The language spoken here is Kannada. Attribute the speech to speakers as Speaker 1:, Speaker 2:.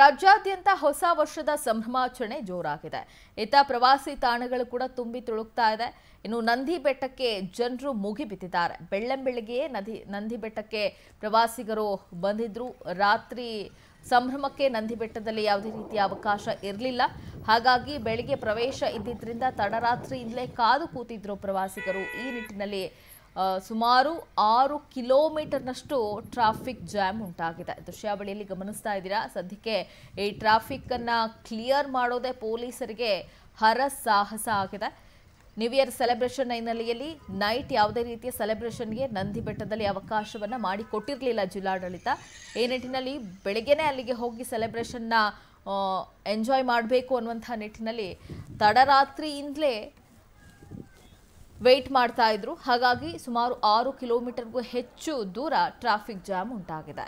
Speaker 1: ರಾಜ್ಯಾದ್ಯಂತ ಹೊಸ ವರ್ಷದ ಸಂಭ್ರಮಾಚರಣೆ ಜೋರಾಗಿದೆ ಇತ್ತ ಪ್ರವಾಸಿ ತಾಣಗಳು ಕೂಡ ತುಂಬಿ ತುಳುಕ್ತಾ ಇದೆ ಇನ್ನು ನಂದಿ ಬೆಟ್ಟಕ್ಕೆ ಜನರು ಮುಗಿಬಿದ್ದಿದ್ದಾರೆ ಬೆಳ್ಳಂಬೆಳಗ್ಗೆಯೇ ನದಿ ನಂದಿ ಬೆಟ್ಟಕ್ಕೆ ಪ್ರವಾಸಿಗರು ಬಂದಿದ್ರು ರಾತ್ರಿ ಸಂಭ್ರಮಕ್ಕೆ ನಂದಿ ಬೆಟ್ಟದಲ್ಲಿ ಯಾವುದೇ ರೀತಿಯ ಅವಕಾಶ ಇರಲಿಲ್ಲ ಹಾಗಾಗಿ ಬೆಳಿಗ್ಗೆ ಪ್ರವೇಶ ಇದ್ದಿದ್ದರಿಂದ ತಡರಾತ್ರಿಯಿಂದಲೇ ಕಾದು ಕೂತಿದ್ರು ಪ್ರವಾಸಿಗರು ಈ ನಿಟ್ಟಿನಲ್ಲಿ ಸುಮಾರು ಆರು ಕಿಲೋಮೀಟರ್ನಷ್ಟು ಟ್ರಾಫಿಕ್ ಜಾಮ್ ಉಂಟಾಗಿದೆ ದೃಶ್ಯಾವಳಿಯಲ್ಲಿ ಗಮನಿಸ್ತಾ ಇದ್ದೀರಾ ಸದ್ಯಕ್ಕೆ ಈ ಟ್ರಾಫಿಕ್ಕನ್ನು ಕ್ಲಿಯರ್ ಮಾಡೋದೇ ಪೊಲೀಸರಿಗೆ ಹರ ಸಾಹಸ ಆಗಿದೆ ನ್ಯೂ ಇಯರ್ ಸೆಲೆಬ್ರೇಷನ್ ಹಿನ್ನೆಲೆಯಲ್ಲಿ ನೈಟ್ ಯಾವುದೇ ರೀತಿಯ ಸೆಲೆಬ್ರೇಷನ್ಗೆ ನಂದಿ ಬೆಟ್ಟದಲ್ಲಿ ಅವಕಾಶವನ್ನು ಮಾಡಿಕೊಟ್ಟಿರಲಿಲ್ಲ ಜಿಲ್ಲಾಡಳಿತ ಈ ನಿಟ್ಟಿನಲ್ಲಿ ಬೆಳಗ್ಗೆನೇ ಅಲ್ಲಿಗೆ ಹೋಗಿ ಸೆಲೆಬ್ರೇಷನ್ನ ಎಂಜಾಯ್ ಮಾಡಬೇಕು ಅನ್ನುವಂಥ ನಿಟ್ಟಿನಲ್ಲಿ ತಡರಾತ್ರಿಯಿಂದಲೇ ವೆಯ್ಟ್ ಮಾಡ್ತಾ ಇದ್ರು ಹಾಗಾಗಿ ಸುಮಾರು ಆರು ಕಿಲೋಮೀಟರ್ಗೂ ಹೆಚ್ಚು ದೂರ ಟ್ರಾಫಿಕ್ ಜಾಮ್ ಉಂಟಾಗಿದೆ